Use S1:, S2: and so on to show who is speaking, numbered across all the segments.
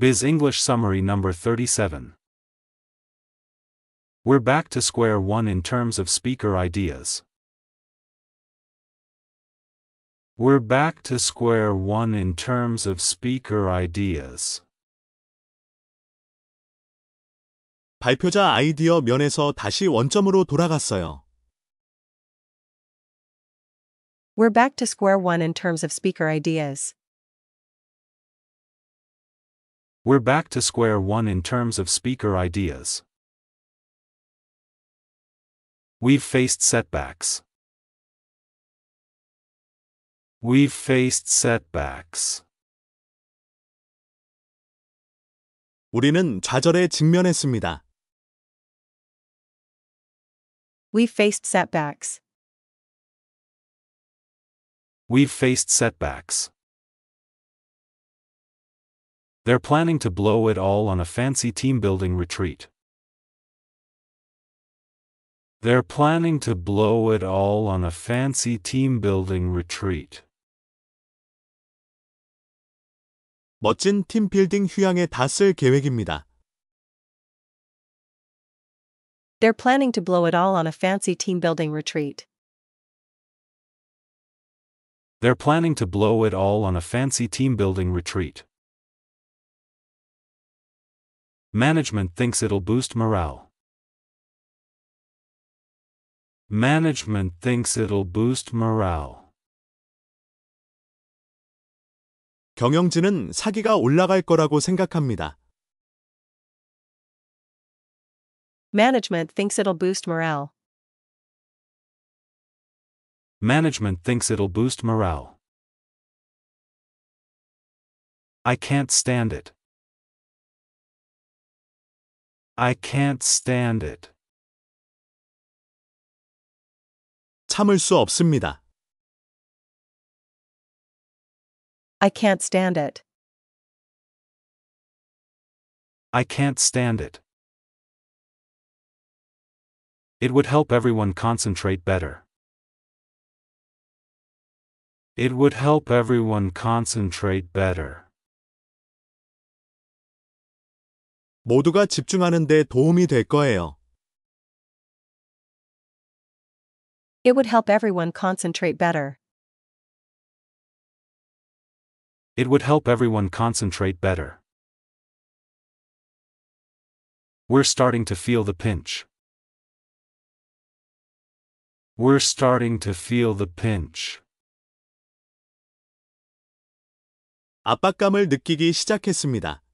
S1: Biz English Summary Number 37. We're back to square one in terms of speaker ideas. We're back to square one in terms of speaker ideas. 발표자 아이디어 면에서 다시 원점으로 돌아갔어요. We're back to square one in terms of speaker ideas. We're back to square one in terms of speaker ideas. We've faced setbacks. We've faced setbacks. 우리는 좌절에 직면했습니다. We've faced setbacks. We've faced setbacks. They're planning to blow it all on a fancy team-building retreat. They're planning to blow it all on a fancy team-building retreat. 멋진 팀빌딩 휴양에 쓸 계획입니다. They're planning to blow it all on a fancy team-building retreat. They're planning to blow it all on a fancy team-building retreat. Management thinks it'll boost morale. Management thinks it'll boost morale. 경영진은 사기가 올라갈 거라고 생각합니다. Management thinks it'll boost morale. Management thinks it'll boost morale. I can't stand it. I can't stand it. 참을 수 없습니다. I can't stand it. I can't stand it. It would help everyone concentrate better. It would help everyone concentrate better. 모두가 집중하는 데 도움이 될 거예요. It would help everyone concentrate better. It would help everyone concentrate better. We're starting to feel the pinch. We're starting to feel the pinch. 압박감을 느끼기 시작했습니다.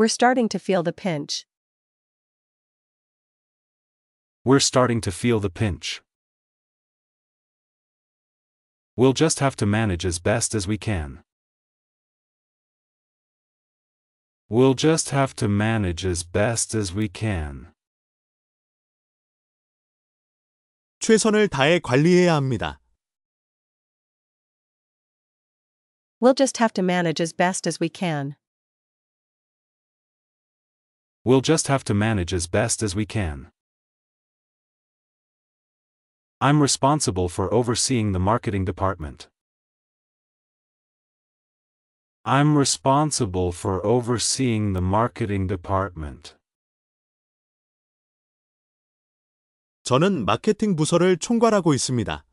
S1: We're starting to feel the pinch. We're starting to feel the pinch. We'll just have to manage as best as we can. We'll just have to manage as best as we can. 최선을 다해 관리해야 합니다. We'll just have to manage as best as we can. We'll just have to manage as best as we can. I'm responsible for overseeing the marketing department. I'm responsible for overseeing the marketing department. 저는 마케팅 부서를 총괄하고 있습니다.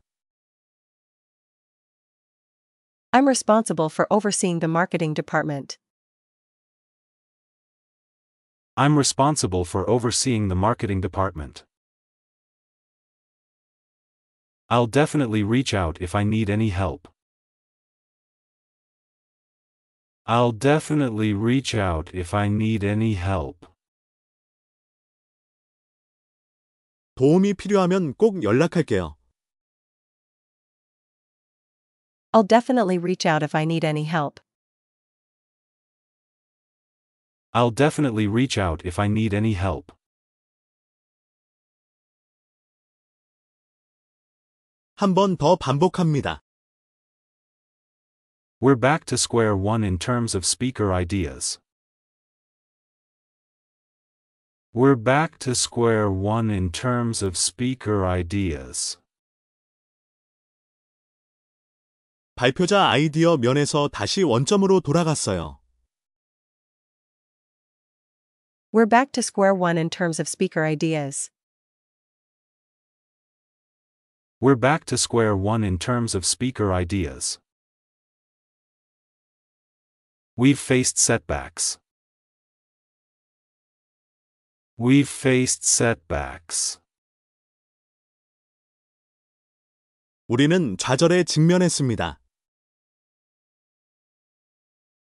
S1: I'm responsible for overseeing the marketing department. I'm responsible for overseeing the marketing department. I'll definitely reach out if I need any help. I'll definitely reach out if I need any help. 도움이 필요하면 꼭 연락할게요. I'll definitely reach out if I need any help. I'll definitely reach out if I need any help. 반복합니다. We're back to square one in terms of speaker ideas. We're back to square one in terms of speaker ideas. 발표자 아이디어 면에서 다시 원점으로 돌아갔어요. We're back to square one in terms of speaker ideas. We're back to square one in terms of speaker ideas. We've faced setbacks. We've faced setbacks. 우리는 좌절에 직면했습니다.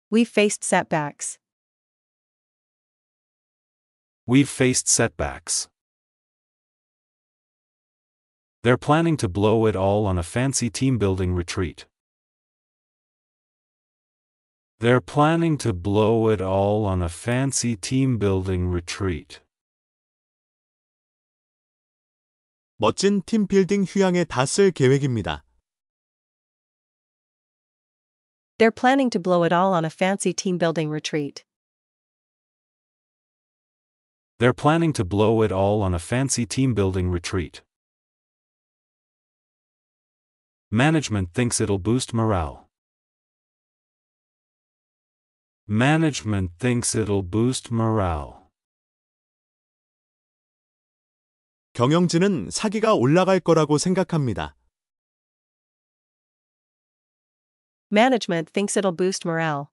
S1: We've faced setbacks. We've faced setbacks. They're planning to blow it all on a fancy team building retreat. They're planning to blow it all on a fancy team building retreat. 멋진 팀빌딩 휴양에 쓸 계획입니다. They're planning to blow it all on a fancy team building retreat. They're planning to blow it all on a fancy team-building retreat. Management thinks it'll boost morale. Management thinks it'll boost morale. 경영진은 사기가 올라갈 거라고 생각합니다. Management thinks it'll boost morale.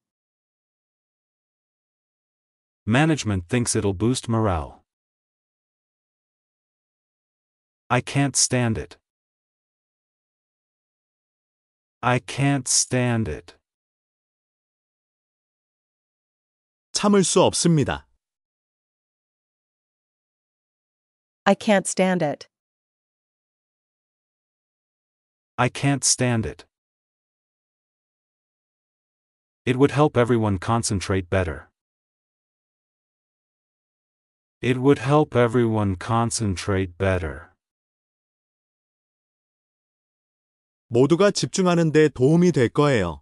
S1: Management thinks it'll boost morale. I can't stand it. I can't stand it. 참을 수 없습니다. I can't stand it. I can't stand it. It would help everyone concentrate better. It would help everyone concentrate better. 모두가 집중하는 데 도움이 될 거예요.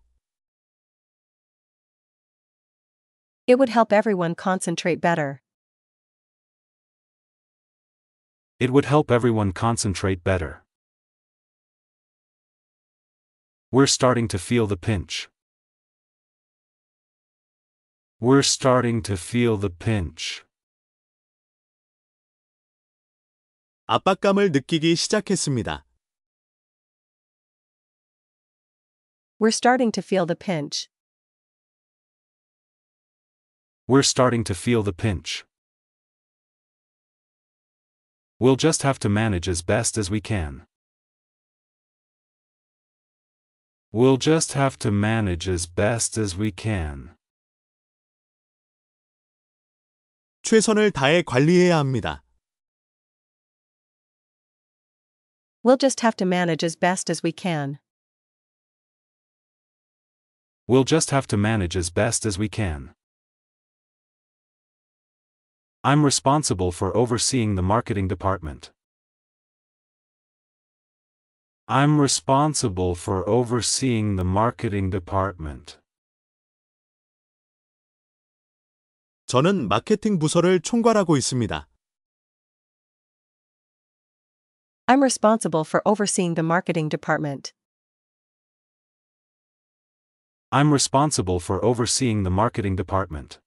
S1: It would help everyone concentrate better. It would help everyone concentrate better. We're starting to feel the pinch. We're starting to feel the pinch. 압박감을 느끼기 시작했습니다. We're starting to feel the pinch. We're starting to feel the pinch. We'll just have to manage as best as we can. We'll just have to manage as best as we can. 최선을 다해 관리해야 합니다. We'll just have to manage as best as we can. We'll just have to manage as best as we can. I'm responsible for overseeing the marketing department. I'm responsible for overseeing the marketing department. 저는 마케팅 부서를 총괄하고 있습니다. I'm responsible for overseeing the marketing department. I'm responsible for overseeing the marketing department.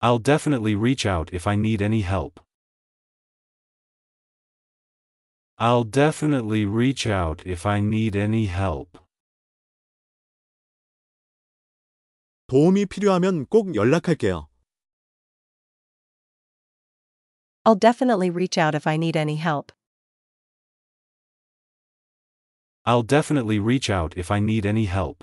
S1: I'll definitely reach out if I need any help. I'll definitely reach out if I need any help. 도움이 필요하면 꼭 연락할게요. I'll definitely reach out if I need any help. I'll definitely reach out if I need any help.